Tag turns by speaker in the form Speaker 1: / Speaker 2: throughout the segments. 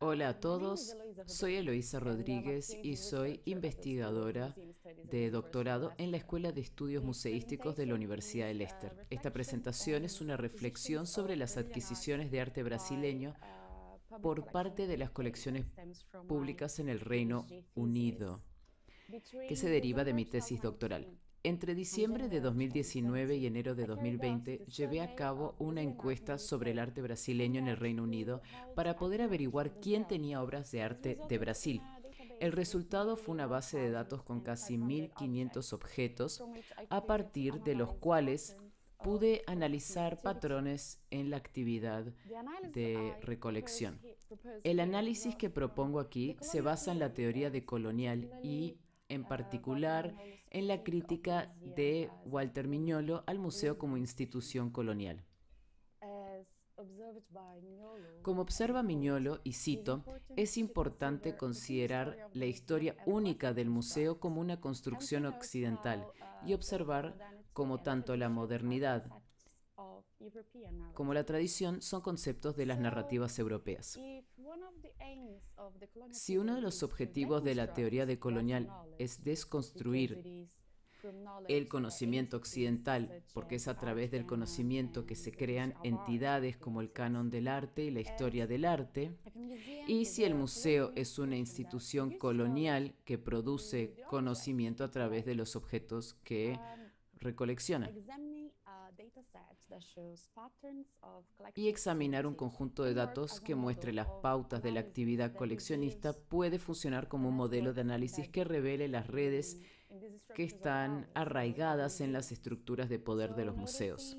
Speaker 1: Hola a um, todos, soy Eloísa Rodríguez
Speaker 2: y soy investigadora de doctorado en la Escuela de Estudios Museísticos de la Universidad de Leicester. Uh, Esta presentación es una reflexión sobre las adquisiciones de arte uh, brasileño por parte de las colecciones públicas en el Reino Unido, que se deriva de mi tesis doctoral. Entre diciembre de 2019 y enero de 2020 llevé a cabo una encuesta sobre el arte brasileño en el Reino Unido para poder averiguar quién tenía obras de arte de Brasil. El resultado fue una base de datos con casi 1.500 objetos, a partir de los cuales pude analizar patrones en la actividad de recolección. El análisis que propongo aquí se basa en la teoría de colonial y en particular en la crítica de Walter Miñolo al museo como institución colonial. Como observa Miñolo, y cito, es importante considerar la historia única del museo como una construcción occidental y observar cómo tanto la modernidad, como la tradición, son conceptos de las narrativas europeas. Si uno de los objetivos de la teoría de colonial es desconstruir el conocimiento occidental, porque es a través del conocimiento que se crean entidades como el canon del arte y la historia del arte. Y si el museo es una institución colonial que produce conocimiento a través de los objetos que recolecciona y examinar un conjunto de datos que muestre las pautas de la actividad coleccionista puede funcionar como un modelo de análisis que revele las redes que están arraigadas en las estructuras de poder de los museos.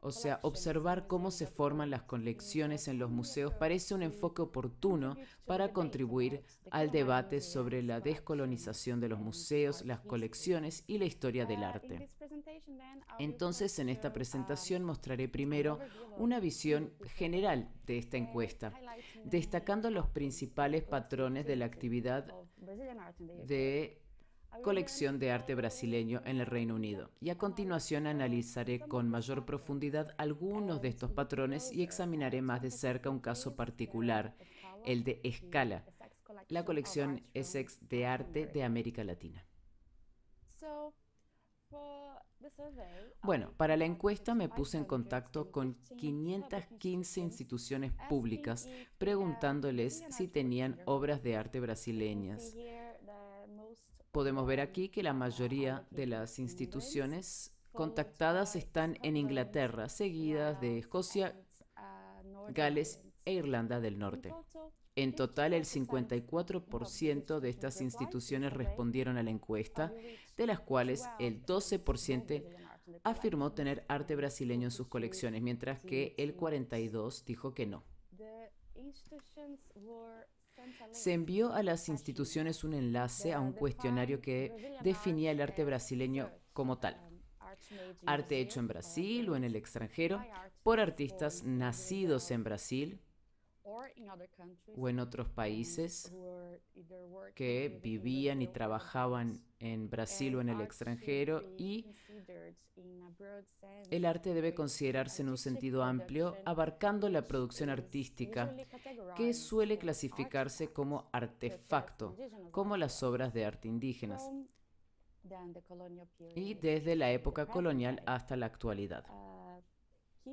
Speaker 2: O sea, observar cómo se forman las colecciones en los museos parece un enfoque oportuno para contribuir al debate sobre la descolonización de los museos, las colecciones y la historia del arte. Entonces, en esta um, presentación mostraré primero una visión general de esta encuesta, destacando los principales patrones de la actividad
Speaker 1: de
Speaker 2: colección de arte brasileño en el Reino Unido. Y a continuación analizaré con mayor profundidad algunos de estos patrones y examinaré más de cerca un caso particular, el de Escala, la colección Essex de arte de América Latina. Bueno, para la encuesta me puse en contacto con 515 instituciones públicas preguntándoles si tenían obras de arte brasileñas. Podemos ver aquí que la mayoría de las instituciones contactadas están en Inglaterra, seguidas de Escocia, uh, Gales e Irlanda del Norte. En total, el 54% de estas instituciones respondieron a la encuesta, de las cuales el 12% afirmó tener arte brasileño en sus colecciones, mientras que el 42% dijo que no. Se envió a las instituciones un enlace a un cuestionario que definía el arte brasileño como tal. Arte hecho en Brasil o en el extranjero por artistas nacidos en Brasil o en otros países que vivían y trabajaban en Brasil o en el extranjero y el arte debe considerarse en un sentido amplio, abarcando la producción artística
Speaker 1: que suele clasificarse
Speaker 2: como artefacto, como las obras de arte indígenas
Speaker 1: y desde la época colonial
Speaker 2: hasta la actualidad
Speaker 1: uh,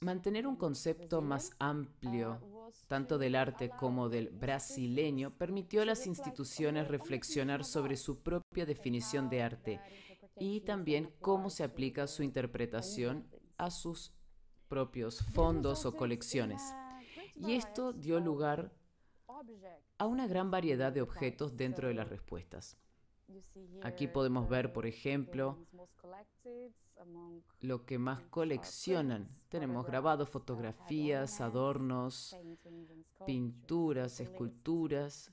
Speaker 1: Mantener un concepto más
Speaker 2: amplio, uh, tanto del arte como del brasileño, permitió a las instituciones reflexionar sobre su propia definición de arte y también cómo se aplica su interpretación a sus propios fondos o colecciones. Y esto dio lugar a una gran variedad de objetos dentro de las respuestas. Aquí podemos ver, por ejemplo, lo que más coleccionan. Tenemos grabados, uh, fotografías, adornos, pinturas, esculturas.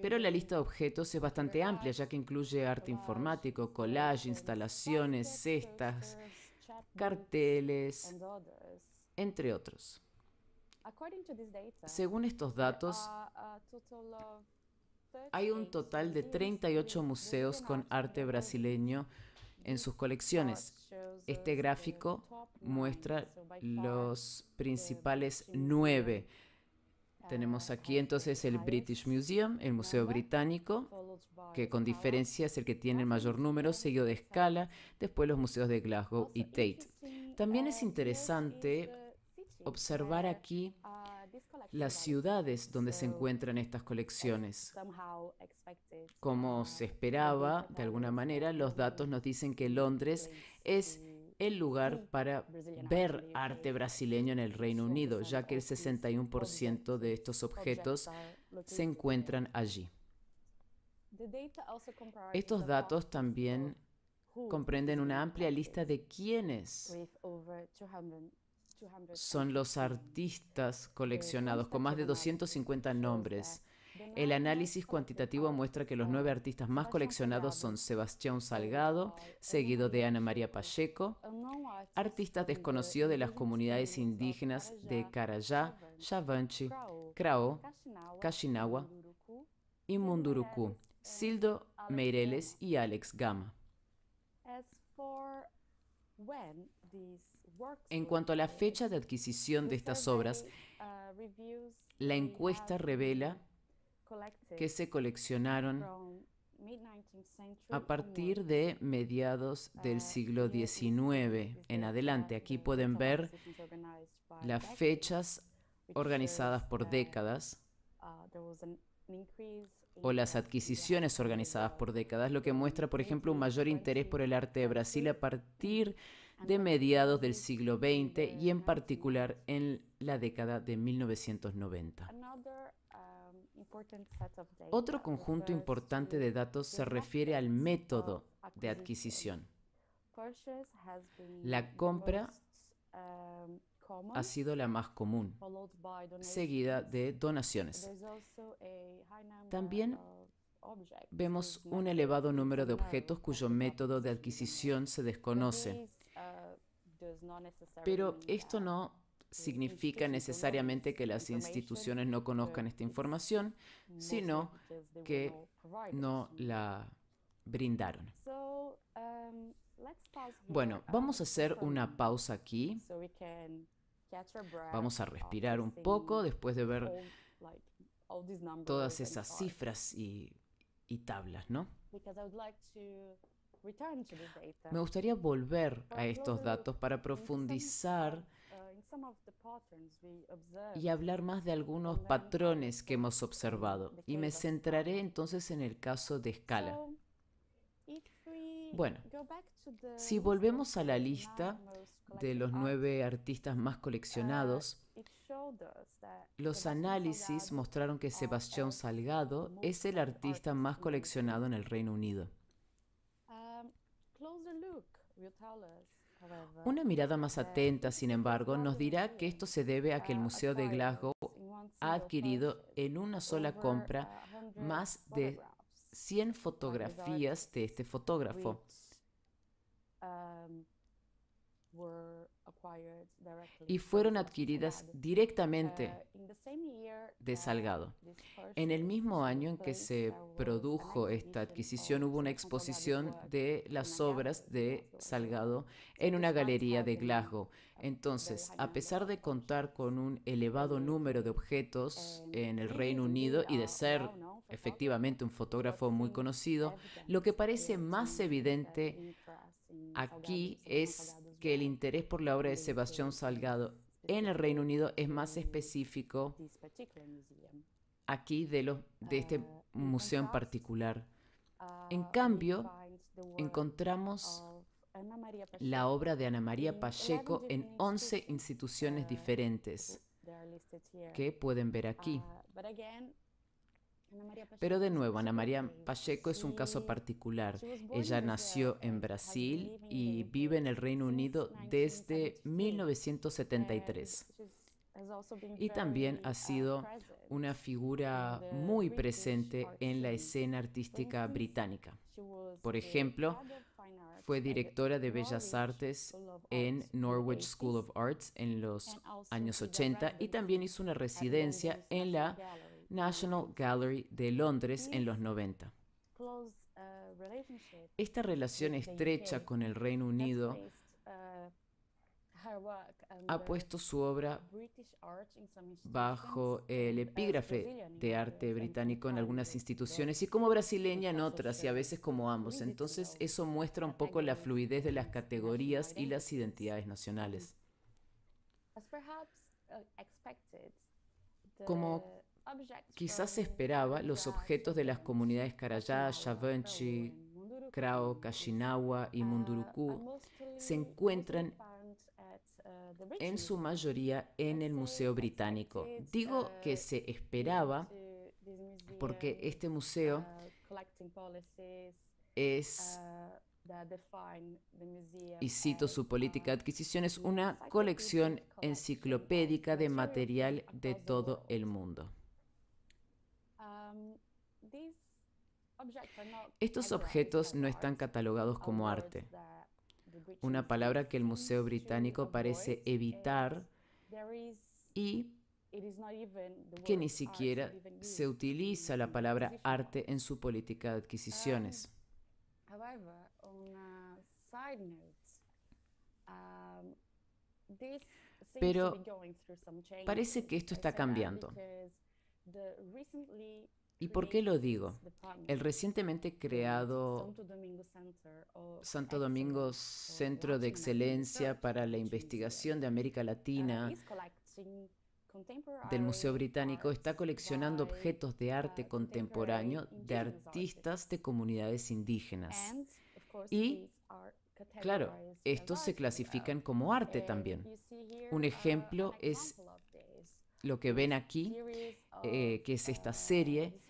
Speaker 2: Pero la lista de objetos es bastante amplia, ya que incluye arte informático, collage, instalaciones, cestas, carteles, entre otros.
Speaker 1: Según estos datos,
Speaker 2: hay un total de 38 museos con arte brasileño en sus colecciones. Este gráfico muestra los principales nueve. Tenemos aquí entonces el British Museum, el Museo Británico, que con diferencia es el que tiene el mayor número, seguido de escala, después los museos de Glasgow y Tate. También es interesante observar aquí las ciudades donde se encuentran estas colecciones. Como se esperaba, de alguna manera, los datos nos dicen que Londres es el lugar para ver arte brasileño en el Reino Unido, ya que el 61% de estos objetos
Speaker 1: se encuentran
Speaker 2: allí. Estos datos también comprenden una amplia lista de quienes son los artistas eh, coleccionados con más de 250 nombres. El análisis cuantitativo muestra que los nueve artistas más coleccionados son Sebastián Salgado, seguido de Ana María Pacheco, artistas desconocidos de las comunidades indígenas de Carayá, Chavanchi, Crao, Kashinawa y Munduruku, eh, Sildo Meireles y Alex Gama. En cuanto a la fecha de adquisición de estas obras, la encuesta revela
Speaker 1: que se coleccionaron
Speaker 2: a partir de mediados del siglo XIX en adelante. Aquí pueden ver las fechas organizadas por décadas o las adquisiciones organizadas por décadas, lo que muestra, por ejemplo, un mayor interés por el arte de Brasil a partir de mediados del siglo XX y en particular en la década de 1990.
Speaker 1: Otro conjunto importante de
Speaker 2: datos se refiere al método de adquisición.
Speaker 1: La compra
Speaker 2: ha sido la más común, seguida de donaciones. También vemos un elevado número de objetos cuyo método de adquisición se desconoce. Uh, Pero esto no significa necesariamente que las instituciones no conozcan uh, esta información, sino que no la brindaron.
Speaker 1: Um, bueno,
Speaker 2: vamos a uh, hacer una pausa aquí Vamos a uh, respirar un poco después de ver
Speaker 1: todas esas
Speaker 2: cifras y, tablas, ¿no? Me gustaría volver a estos datos para profundizar
Speaker 1: uh, y hablar
Speaker 2: más de algunos patrones que hemos observado. Y me centraré entonces en el caso de escala. Bueno,
Speaker 1: si volvemos
Speaker 2: a la lista, de los nueve artistas más coleccionados,
Speaker 1: ah,
Speaker 2: los análisis mostraron que Sebastián Salgado es el artista más coleccionado en el Reino Unido.
Speaker 1: Um, una mirada
Speaker 2: más atenta, sin embargo, nos dirá que esto se debe a que el uh, Museo de Glasgow ha adquirido en una sola compra más de 100 fotografías de este fotógrafo.
Speaker 1: Um,
Speaker 2: y fueron adquiridas directamente uh, de Salgado. En el mismo año en que se produjo esta adquisición hubo una exposición de las obras de Salgado en una galería de Glasgow. Entonces, a pesar de contar con un elevado número de objetos en el Reino Unido y de ser efectivamente un fotógrafo muy conocido, lo que parece más uh, evidente aquí es que el interés por la obra de Sebastián Salgado en el Reino Unido es más específico aquí de, de este museo en particular. En cambio, encontramos la obra de Ana María Pacheco en 11 instituciones diferentes que pueden ver aquí. Pero de nuevo, Ana María Pacheco es un caso particular. Ella nació en Brasil y vive en el Reino Unido desde 1973.
Speaker 1: Y también
Speaker 2: ha uh, sido una figura muy presente en la escena artística británica. Por ejemplo, fue directora de Bellas Artes en Norwich School of Arts en los años 80 y también hizo una residencia en la National Gallery de Londres en los 90.
Speaker 1: Uh, Esta relación estrecha con el Reino Unido uh, ha uh, puesto su obra bajo
Speaker 2: el epígrafe de arte británico en algunas instituciones y como brasileña en otras y a veces como ambos. Entonces eso muestra un poco la fluidez de las categorías y las identidades nacionales. Como Quizás se esperaba los objetos de las comunidades Carayá, Shavanchi, Krao, Kashinawa y Munduruku se encuentran uh, en su mayoría en el Museo Británico. Uh, Digo que se esperaba porque uh, este museo es, y cito su política de um, adquisición, es una colección enciclopédica de material de todo el mundo.
Speaker 1: Um, Estos objetos no están catalogados como arte, una
Speaker 2: palabra que el Museo Británico parece evitar y que ni siquiera se utiliza la palabra arte en su política de adquisiciones.
Speaker 1: Um, um, Pero parece que esto está cambiando.
Speaker 2: ¿Y por qué lo digo? El recientemente creado Santo Domingo Centro de Excelencia para la Investigación de América Latina del Museo Británico está coleccionando objetos de arte contemporáneo de artistas de comunidades indígenas.
Speaker 1: Y, claro,
Speaker 2: estos se clasifican como arte también. Un ejemplo es lo que ven aquí, eh, que es esta serie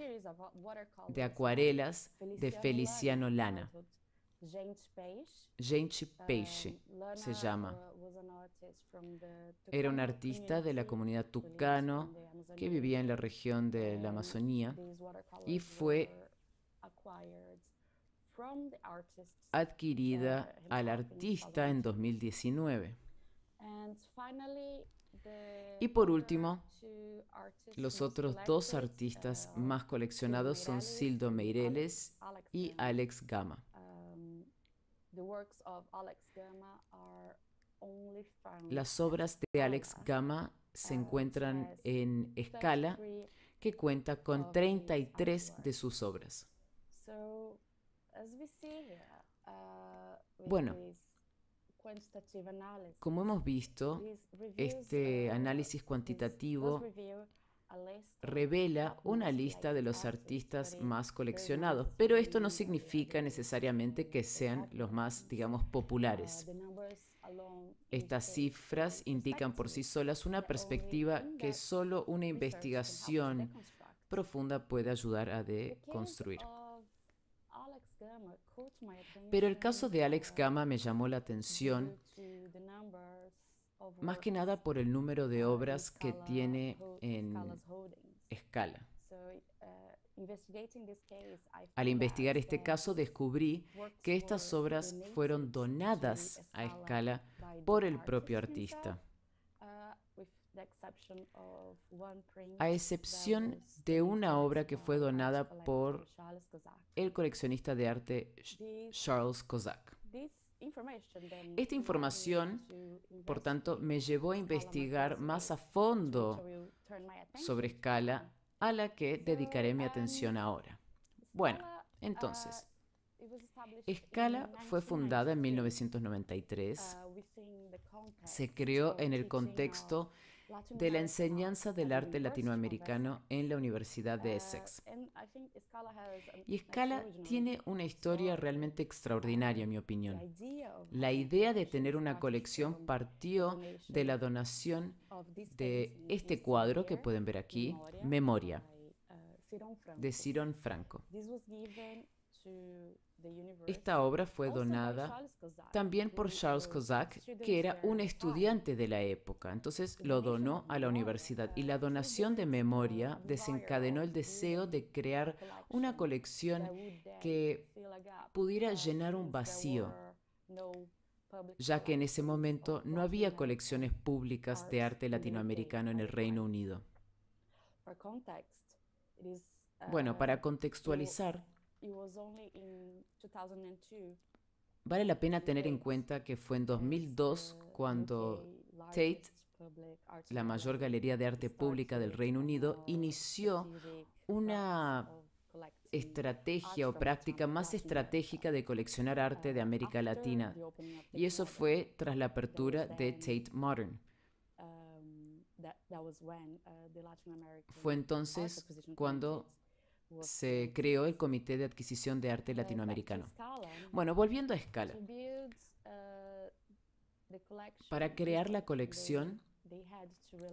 Speaker 2: de acuarelas de Feliciano Lana. Gente um, Peixe se llama.
Speaker 1: Era un artista de la comunidad tucano que vivía en la región de la Amazonía y fue
Speaker 2: adquirida al artista en 2019. Y por último,
Speaker 1: los otros dos
Speaker 2: artistas más coleccionados son Sildo Meireles y Alex Gama.
Speaker 1: Las obras
Speaker 2: de Alex Gama se encuentran en Escala, que cuenta con 33 de sus obras.
Speaker 1: Uh, bueno, como hemos visto,
Speaker 2: este análisis cuantitativo revela una lista de los artistas más coleccionados, pero esto no significa necesariamente que sean los más, digamos, populares. Estas cifras indican por sí solas una perspectiva que solo una investigación profunda puede ayudar a deconstruir. Pero el caso de Alex Gama me llamó la atención más que nada por el número de obras que tiene en escala. Al investigar este caso descubrí que estas obras fueron donadas a escala por el propio artista
Speaker 1: a excepción
Speaker 2: de una obra que fue donada por el coleccionista de arte Charles Kozak. Esta información, por tanto, me llevó a investigar más a fondo sobre escala a la que dedicaré mi um, atención ahora. Bueno, uh, entonces, Escala fue fundada en 1993. Uh, Se creó en el contexto de la enseñanza del arte latinoamericano en la Universidad de Essex. Y Scala tiene una historia realmente extraordinaria, en mi opinión. La idea de tener una colección partió de la donación de este cuadro que pueden ver aquí, Memoria, de Ciron Franco. Esta obra fue donada también por Charles Kozak, que era un estudiante de la época, entonces lo donó a la universidad y la donación de memoria desencadenó el deseo de crear una colección que pudiera llenar un vacío ya que en ese momento no había colecciones públicas de arte latinoamericano en el Reino Unido.
Speaker 1: Bueno, para um, contextualizar,
Speaker 2: Vale la pena tener en cuenta que fue en 2002 cuando Tate, la mayor galería de arte pública del Reino Unido, inició una estrategia o práctica más estratégica de coleccionar arte de América Latina. Y eso fue tras la apertura de Tate Modern.
Speaker 1: Um, uh,
Speaker 2: fue entonces cuando se creó el Comité de Adquisición de Arte Latinoamericano. Bueno, volviendo a escala,
Speaker 1: uh, para crear
Speaker 2: la colección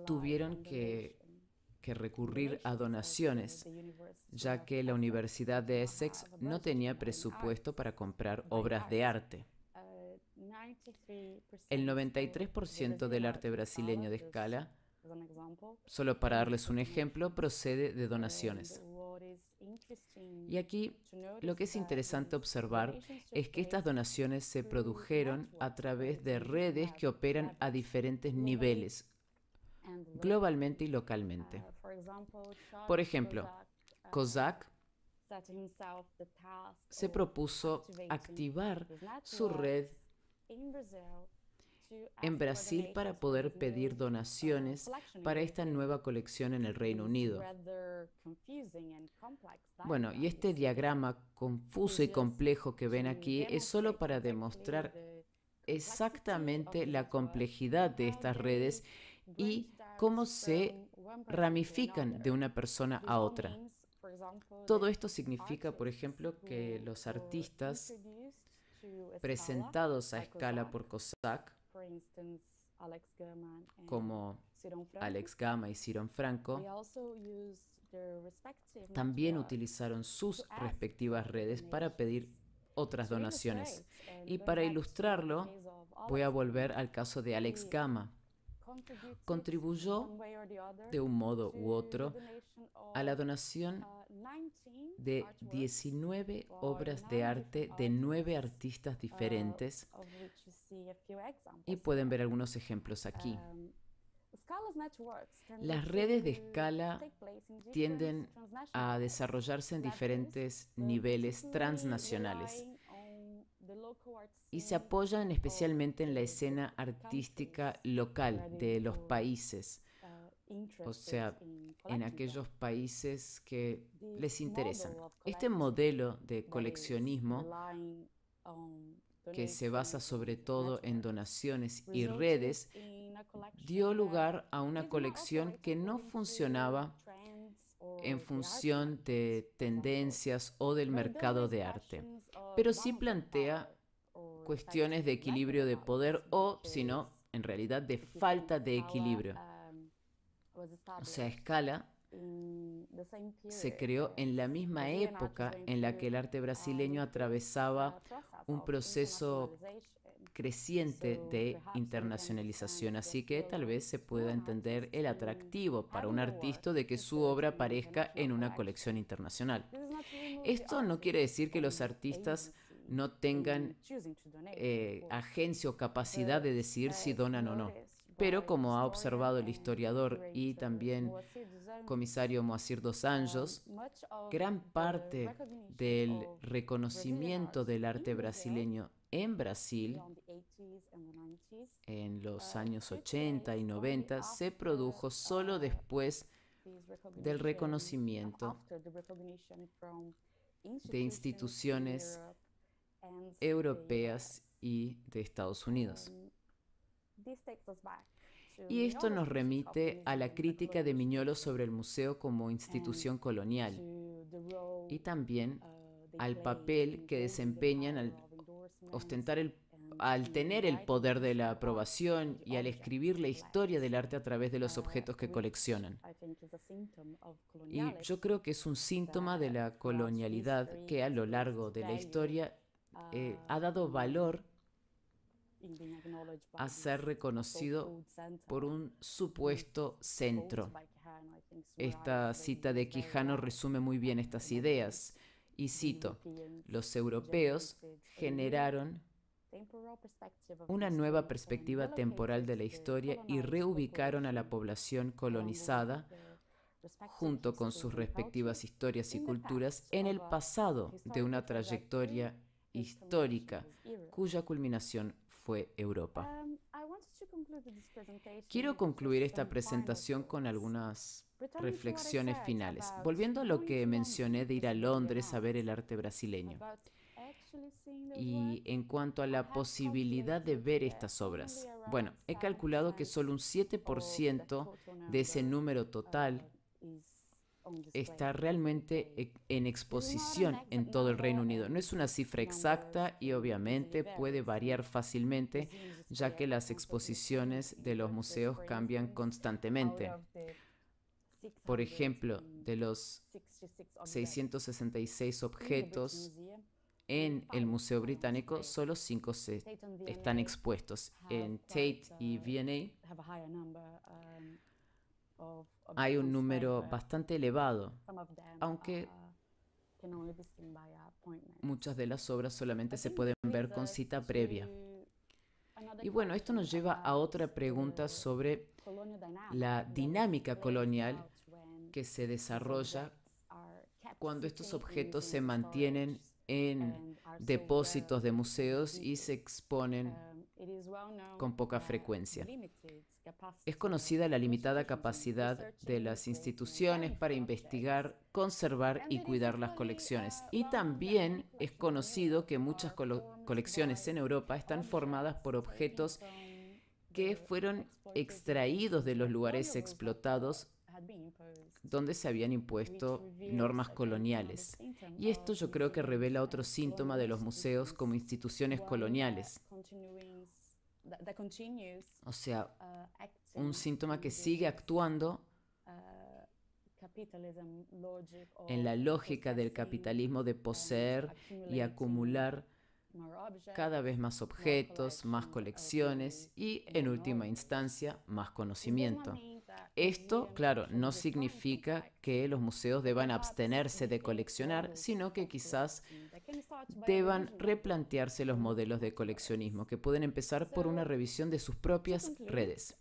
Speaker 2: tuvieron que, recurrir a donaciones, ya que la Universidad de Essex no tenía presupuesto para comprar obras de arte.
Speaker 1: Uh, el
Speaker 2: 93% del arte brasileño de escala, solo para darles un ejemplo, procede de donaciones. Y aquí lo que es interesante observar es que estas donaciones se produjeron a través de redes que operan a diferentes niveles,
Speaker 1: globalmente
Speaker 2: y uh, localmente.
Speaker 1: Por ejemplo, COSAC uh,
Speaker 2: se propuso activar su red
Speaker 1: en Brasil para poder pedir
Speaker 2: donaciones para esta nueva colección en el Reino Unido. Bueno, y este diagrama confuso y complejo que ven aquí es solo para demostrar exactamente la complejidad de estas redes y cómo se ramifican de una persona a otra. Todo esto significa, por ejemplo, que los artistas presentados a escala por COSAC
Speaker 1: como Alex
Speaker 2: Gama y Ciron Franco, también utilizaron sus respectivas redes para pedir otras donaciones. Y para ilustrarlo, voy a volver al caso de Alex Gama, contribuyó de un modo u otro a la donación de 19 obras de arte de nueve artistas diferentes y pueden ver algunos ejemplos aquí.
Speaker 1: Las redes de escala tienden
Speaker 2: a desarrollarse en diferentes niveles transnacionales y se apoyan especialmente en la escena artística local de los países, uh, o sea, en aquellos países que les interesan. Este modelo de coleccionismo que se basa sobre todo en donaciones y redes, dio lugar a una colección que no funcionaba en función de tendencias o del mercado de arte, pero sí plantea cuestiones de equilibrio de poder o, si no, en realidad de falta de equilibrio.
Speaker 1: O sea,
Speaker 2: escala
Speaker 1: se creó
Speaker 2: en la misma época en la que el arte brasileño atravesaba un proceso creciente de internacionalización, así que tal vez se pueda entender el atractivo para un artista de que su obra aparezca en una colección internacional. Esto no quiere decir que los artistas no tengan eh, agencia o capacidad de decidir si donan o no. Pero como ha observado el historiador y también comisario Moacir Dos um, Anjos, gran parte del reconocimiento del arte brasileño en Brasil en los ah, años 80 y 90 se produjo solo después del reconocimiento
Speaker 1: de instituciones europeas
Speaker 2: y de Estados Unidos.
Speaker 1: Um, y esto nos remite a la crítica de
Speaker 2: Miñolo sobre el museo como institución colonial y también uh, al papel que desempeñan al ostentar el al tener el poder de la aprobación y al escribir la historia del arte a través de los objetos que coleccionan. Y yo creo que es un síntoma de la colonialidad que a lo largo de la historia eh, ha dado valor a ser reconocido por un supuesto centro. Esta cita de Quijano resume muy bien estas ideas y cito, los europeos generaron una nueva perspectiva temporal de la historia y reubicaron a la población colonizada junto con sus respectivas historias y culturas en el pasado de una trayectoria histórica cuya culminación fue Europa.
Speaker 1: Um, Quiero
Speaker 2: concluir esta presentación con algunas reflexiones finales, volviendo a lo que mencioné de ir a Londres a ver el arte brasileño. Y en cuanto a la posibilidad de ver estas obras, bueno, he calculado que solo un 7% de ese número total uh, está realmente e-, en exposición en todo el Reino Unido. No es una cifra exacta y obviamente puede variar fácilmente, ya que las exposiciones de los museos cambian constantemente. Por ejemplo, de los 666 objetos en el Museo Británico solo cinco se están expuestos. En Tate y V&A
Speaker 1: hay un número
Speaker 2: bastante elevado, aunque muchas de las obras solamente se pueden ver con cita previa. Y bueno, esto nos lleva a otra pregunta sobre la dinámica colonial que se desarrolla cuando estos objetos se mantienen en depósitos de museos y se exponen um, con poca frecuencia. Es conocida la limitada capacidad de las instituciones para investigar, conservar y cuidar las uh, colecciones. Y también es conocido que muchas colecciones en Europa están formadas por objetos que fueron extraídos de los lugares explotados pues, donde se habían impuesto normas coloniales. Y esto yo creo que revela otro síntoma de los museos como instituciones coloniales. O sea, uh, un síntoma que sigue actuando
Speaker 1: uh, en la
Speaker 2: lógica del capitalismo de poseer y acumular cada vez más objetos, más colecciones y, en última instancia, más conocimiento. Esto, claro, no significa que los museos deban abstenerse de coleccionar, sino que quizás deban replantearse los modelos de coleccionismo, que pueden empezar por una revisión de sus propias redes.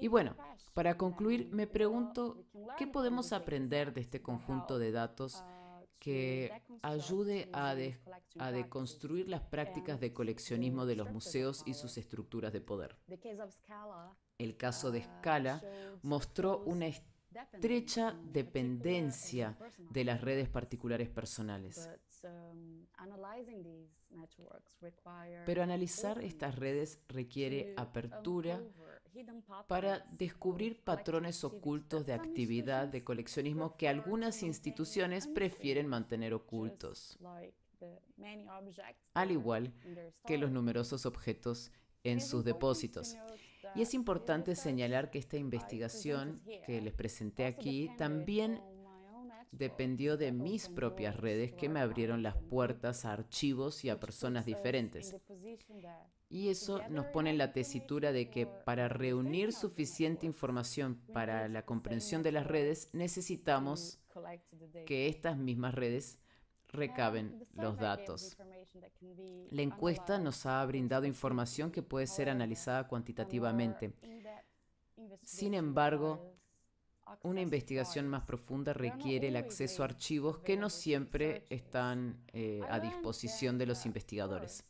Speaker 2: Y bueno, para concluir, me pregunto, ¿qué podemos aprender de este conjunto de datos? que ayude a, deconstruir las prácticas de coleccionismo de los museos y sus estructuras de poder. El caso de Scala mostró una estrecha dependencia de las redes particulares personales.
Speaker 1: Pero analizar estas
Speaker 2: redes requiere apertura para descubrir patrones ocultos de actividad de coleccionismo que algunas instituciones prefieren mantener ocultos, al igual que los numerosos objetos en sus depósitos. Y es importante señalar que esta investigación que les presenté aquí también dependió de mis propias redes que me abrieron las puertas a archivos y a personas diferentes. Y eso nos pone en la tesitura de que para reunir suficiente información para la comprensión de las redes necesitamos que estas mismas redes recaben los datos. La encuesta nos ha brindado información que puede ser analizada cuantitativamente. Sin embargo, una investigación más profunda requiere el acceso a archivos que no siempre están eh, a disposición de los investigadores.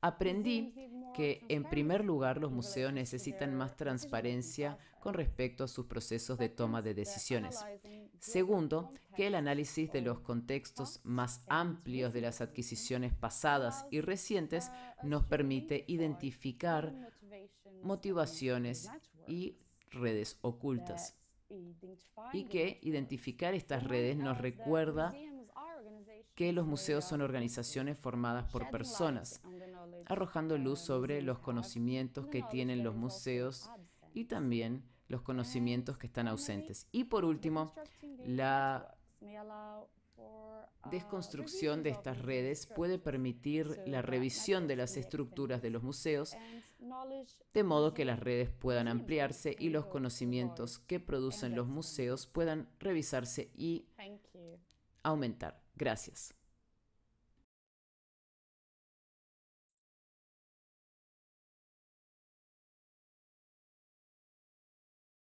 Speaker 2: Aprendí que, en primer lugar, los museos necesitan más transparencia con respecto a sus procesos de toma de decisiones. Segundo, que el análisis de los contextos más amplios de las adquisiciones pasadas y recientes uh, nos permite identificar motivaciones y redes ocultas y que identificar estas redes nos recuerda que los museos son organizaciones formadas por personas, arrojando luz sobre los conocimientos que tienen los museos y también los conocimientos que están ausentes. Y por último, la desconstrucción de estas redes puede permitir la revisión de las estructuras de los museos, de modo que las redes puedan ampliarse y los conocimientos que producen los museos puedan revisarse y aumentar. Gracias.